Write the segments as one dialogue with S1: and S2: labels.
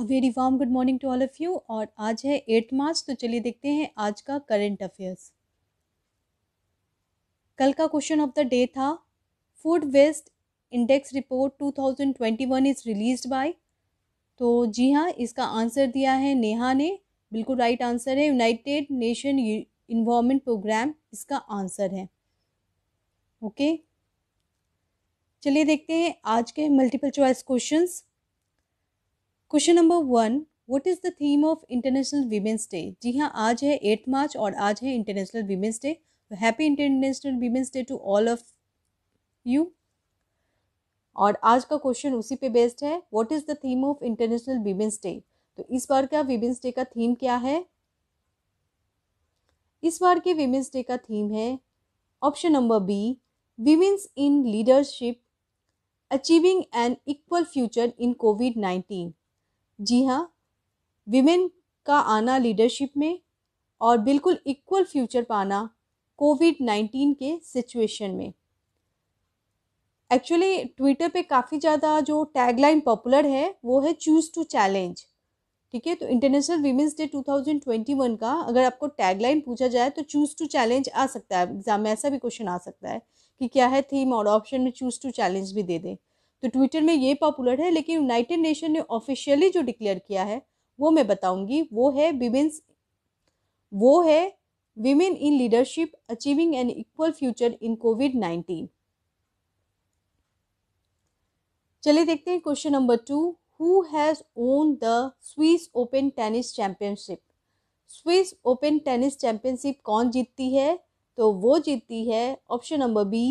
S1: A very warm good morning to all of you और आज है एट मार्च तो चलिए देखते हैं आज का करंट अफेयर्स कल का क्वेश्चन ऑफ द डे था food waste index report 2021 is release by तो जी हाँ इसका आंसर दिया है नेहा ने बिल्कुल राइट आंसर है यूनाइटेड नेशन इन्वामेंट प्रोग्राम इसका आंसर है ओके okay? चलिए देखते हैं आज के multiple choice questions question number one what is the theme of international women's day जी हाँ आज है एट मार्च और आज है international women's day happy international women's day to all of you और आज का क्वेश्चन उसी पे बेस्ड है what is the theme of international women's day तो इस बार का वीमेंस डे का थीम क्या है इस बार के वीमेंस डे का थीम है option number B women's in leadership achieving an equal future in COVID nineteen जी हाँ विमेन का आना लीडरशिप में और बिल्कुल इक्वल फ्यूचर पाना कोविड नाइन्टीन के सिचुएशन में एक्चुअली ट्विटर पे काफ़ी ज़्यादा जो टैगलाइन पॉपुलर है वो है चूज़ टू चैलेंज ठीक है तो इंटरनेशनल वीमेंस डे 2021 का अगर आपको टैगलाइन पूछा जाए तो चूज़ टू चैलेंज आ सकता है एग्जाम में ऐसा भी क्वेश्चन आ सकता है कि क्या है थीम और ऑप्शन में चूज़ टू चैलेंज भी दे दें तो ट्विटर में ये पॉपुलर है लेकिन यूनाइटेड नेशन ने ऑफिशियली जो डिक्लेयर किया है वो मैं बताऊंगी वो है विमेंस वो है women in leadership achieving an equal future in COVID nineteen चलिए देखते हैं question number two who has won the Swiss Open tennis championship Swiss Open tennis championship कौन जीतती है तो वो जीतती है option number B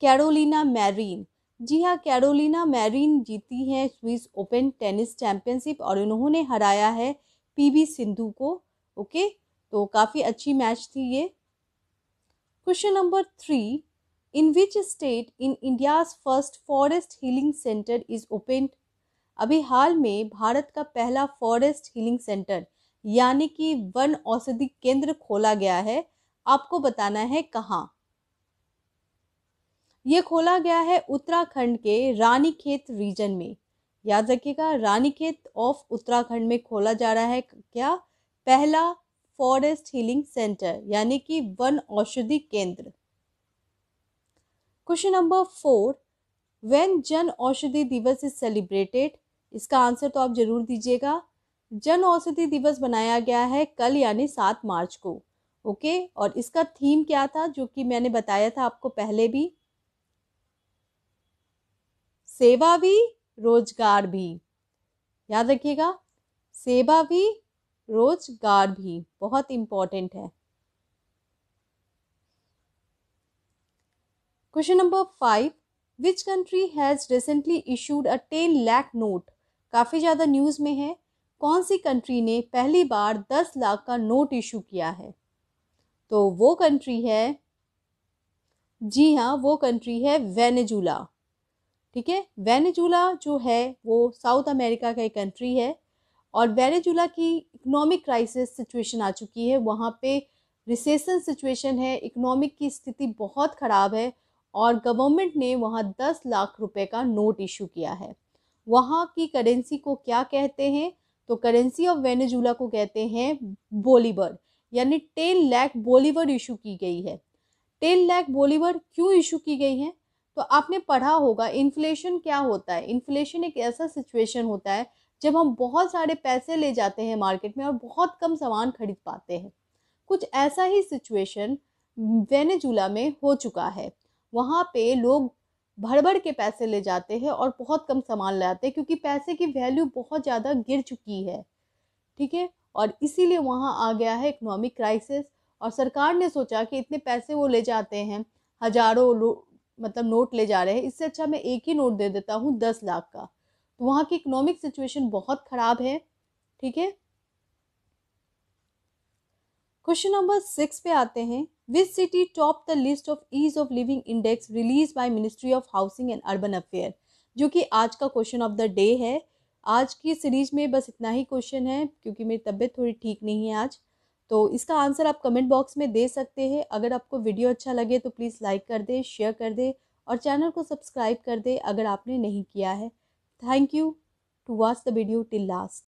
S1: Carolina Marin जी हाँ कैरोलिना मैरिन जीती हैं स्विस ओपन टेनिस चैम्पियनशिप और इन्होंने हराया है पीवी सिंधु को ओके तो काफ़ी अच्छी मैच थी ये question number three in which state in India's first forest healing centre is open अभी हाल में भारत का पहला फॉरेस्ट हीलिंग सेंटर यानी कि वन औषधि केंद्र खोला गया है आपको बताना है कहाँ ये खोला गया है उत्तराखंड के रानीखेत रीजन में याद रखिएगा रानीखेत ऑफ उत्तराखंड में खोला जा रहा है क्या पहला फॉरेस्ट हीलिंग सेंटर यानी कि वन औषधि केंद्र क्वेश्चन नंबर फोर वेन जन औषधि दिवस इज सेलिब्रेटेड इसका आंसर तो आप जरूर दीजिएगा जन औषधि दिवस बनाया गया है कल यानी सात मार्च को ओके और इसका थीम क्या था जो कि मैंने बताया था आपको पहले भी सेवा भी रोजगार भी याद रखिएगा सेवा भी रोजगार भी बहुत इम्पॉर्टेंट है question number five which country has recently issued a ten lakh note काफ़ी ज़्यादा न्यूज़ में है कौन सी कंट्री ने पहली बार दस लाख का नोट इशू किया है तो वो कंट्री है जी हाँ वो कंट्री है वेनेजुला ठीक है वेनेजुला जो है वो साउथ अमेरिका का एक कंट्री है और वेनेजुला की इकोनॉमिक क्राइसिस सिचुएशन आ चुकी है वहाँ पे रिसेशन सिचुएशन है इकोनॉमिक की स्थिति बहुत ख़राब है और गवर्नमेंट ने वहाँ दस लाख रुपए का नोट इशू किया है वहाँ की करेंसी को क्या कहते हैं तो करेंसी ऑफ वेनेजुला को कहते हैं बोलीवर यानी टेन लैख बोलीवर इशू की गई है टेन लैख बोलीवर क्यों इशू की गई है तो आपने पढ़ा होगा इन्फ्लेशन क्या होता है इन्फ्लेशन एक ऐसा सिचुएशन होता है जब हम बहुत सारे पैसे ले जाते हैं मार्केट में और बहुत कम सामान खरीद पाते हैं कुछ ऐसा ही सिचुएशन वेनेजुला में हो चुका है वहाँ पे लोग भर भर के पैसे ले जाते हैं और बहुत कम सामान ले आते हैं क्योंकि पैसे की वैल्यू बहुत ज़्यादा गिर चुकी है ठीक है और इसीलिए वहाँ आ गया है इकोनॉमिक क्राइसिस और सरकार ने सोचा कि इतने पैसे वो ले जाते हैं हजारों मतलब नोट ले जा रहे हैं इससे अच्छा मैं एक ही नोट दे देता हूँ दस लाख का तो वहाँ की इकोनॉमिक सिचुएशन बहुत ख़राब है ठीक है क्वेश्चन नंबर सिक्स पे आते हैं which city top the list of ease of living index release by ministry of housing and urban affair जो कि आज का क्वेश्चन ऑफ द डे है आज की सीरीज में बस इतना ही क्वेश्चन है क्योंकि मेरी तबीयत थोड़ी ठीक नहीं है आज तो इसका आंसर आप कमेंट बॉक्स में दे सकते हैं अगर आपको वीडियो अच्छा लगे तो प्लीज़ लाइक कर दें शेयर कर दें और चैनल को सब्सक्राइब कर दें अगर आपने नहीं किया है thank you to watch the video till last